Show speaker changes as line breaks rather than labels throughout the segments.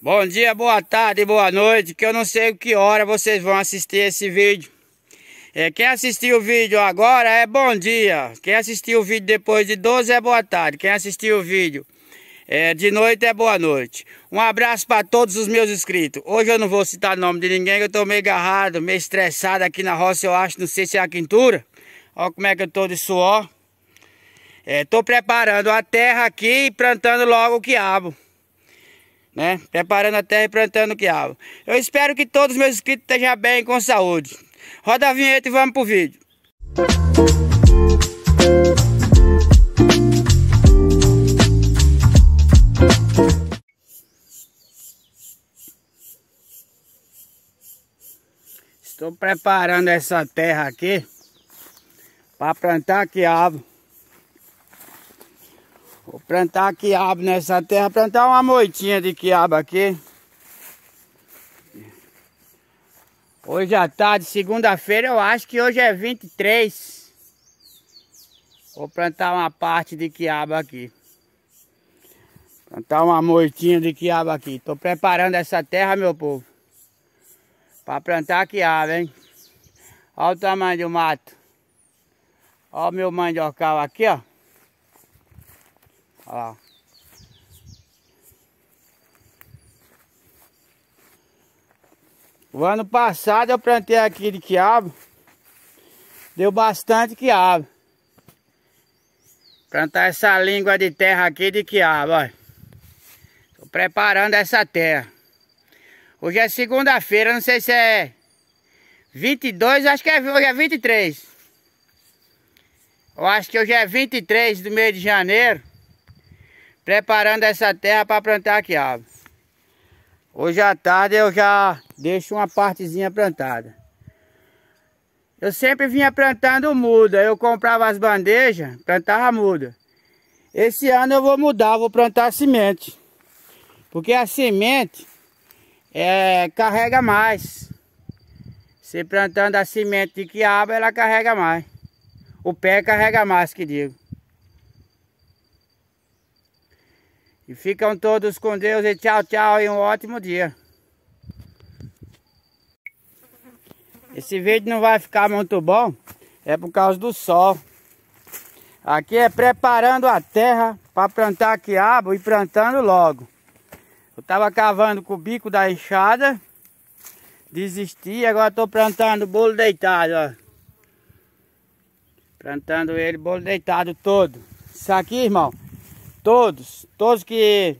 Bom dia, boa tarde, boa noite, que eu não sei que hora vocês vão assistir esse vídeo. É, quem assistiu o vídeo agora é bom dia. Quem assistiu o vídeo depois de 12 é boa tarde. Quem assistiu o vídeo é, de noite é boa noite. Um abraço para todos os meus inscritos. Hoje eu não vou citar o nome de ninguém, eu estou meio agarrado, meio estressado aqui na roça, eu acho, não sei se é a quintura. Olha como é que eu estou de suor. Estou é, preparando a terra aqui e plantando logo o quiabo né? Preparando a terra e plantando quiabo. Eu espero que todos os meus inscritos estejam bem com saúde. Roda a vinheta e vamos pro vídeo. Estou preparando essa terra aqui para plantar quiabo. Vou plantar quiabo nessa terra, plantar uma moitinha de quiabo aqui. Hoje à tarde, segunda-feira, eu acho que hoje é 23. Vou plantar uma parte de quiabo aqui. Plantar uma moitinha de quiabo aqui. Tô preparando essa terra, meu povo. Para plantar quiabo, hein? Olha o tamanho do mato. Olha o meu mandiocal aqui, ó. Olha lá. O ano passado eu plantei aqui de quiabo. Deu bastante quiabo. Plantar essa língua de terra aqui de quiabo, olha. Tô preparando essa terra. Hoje é segunda-feira, não sei se é 22, acho que é, hoje é 23. Eu acho que hoje é 23 do mês de janeiro preparando essa terra para plantar quiabo. Hoje à tarde eu já deixo uma partezinha plantada. Eu sempre vinha plantando muda, eu comprava as bandejas, plantava muda. Esse ano eu vou mudar, vou plantar semente. Porque a semente é, carrega mais. Você plantando a semente de quiabo, ela carrega mais. O pé carrega mais, que digo. E ficam todos com Deus e tchau, tchau e um ótimo dia. Esse vídeo não vai ficar muito bom, é por causa do sol. Aqui é preparando a terra para plantar quiabo e plantando logo. Eu estava cavando com o bico da enxada, desisti, agora estou plantando bolo deitado, ó. Plantando ele, bolo deitado todo. Isso aqui, irmão, Todos, todos que...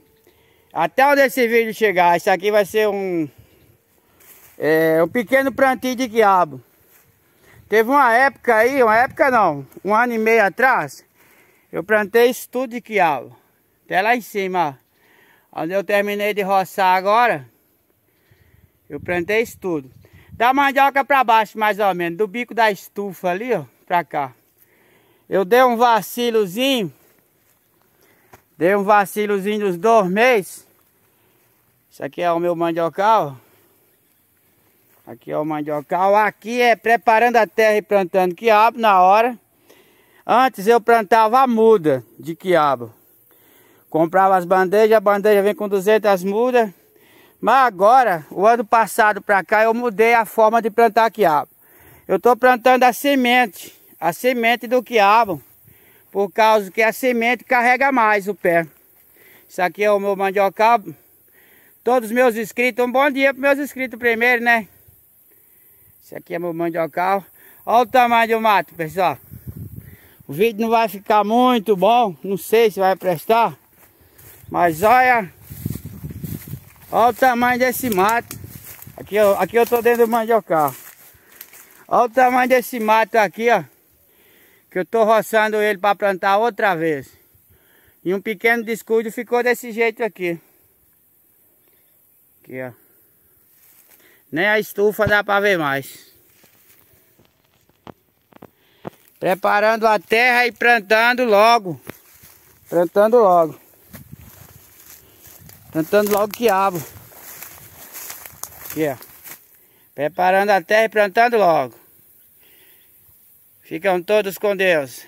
Até onde esse vídeo chegar, isso aqui vai ser um... É, um pequeno plantio de quiabo. Teve uma época aí, uma época não, um ano e meio atrás, eu plantei isso tudo de quiabo. Até lá em cima, Onde eu terminei de roçar agora, eu plantei isso tudo. Da mandioca para baixo, mais ou menos, do bico da estufa ali, ó, para cá. Eu dei um vacilozinho, Dei um vacilozinho dos dois meses. Isso aqui é o meu mandiocal. Aqui é o mandiocal. Aqui é preparando a terra e plantando quiabo na hora. Antes eu plantava a muda de quiabo. Comprava as bandejas, a bandeja vem com 200 mudas. Mas agora, o ano passado para cá, eu mudei a forma de plantar quiabo. Eu estou plantando a semente, a semente do quiabo por causa que a semente carrega mais o pé. Isso aqui é o meu mandiocal. Todos os meus inscritos, um bom dia para meus inscritos primeiro, né? Isso aqui é meu mandiocal. Olha o tamanho do mato, pessoal. O vídeo não vai ficar muito bom, não sei se vai prestar. Mas olha, olha o tamanho desse mato. Aqui, aqui eu tô dentro do mandiocal. Olha o tamanho desse mato aqui, ó. Que eu tô roçando ele para plantar outra vez. E um pequeno descuido ficou desse jeito aqui. Aqui, ó. Nem a estufa dá para ver mais. Preparando a terra e plantando logo. Plantando logo. Plantando logo quiabo. Aqui, ó. Preparando a terra e plantando logo. Ficam todos com Deus.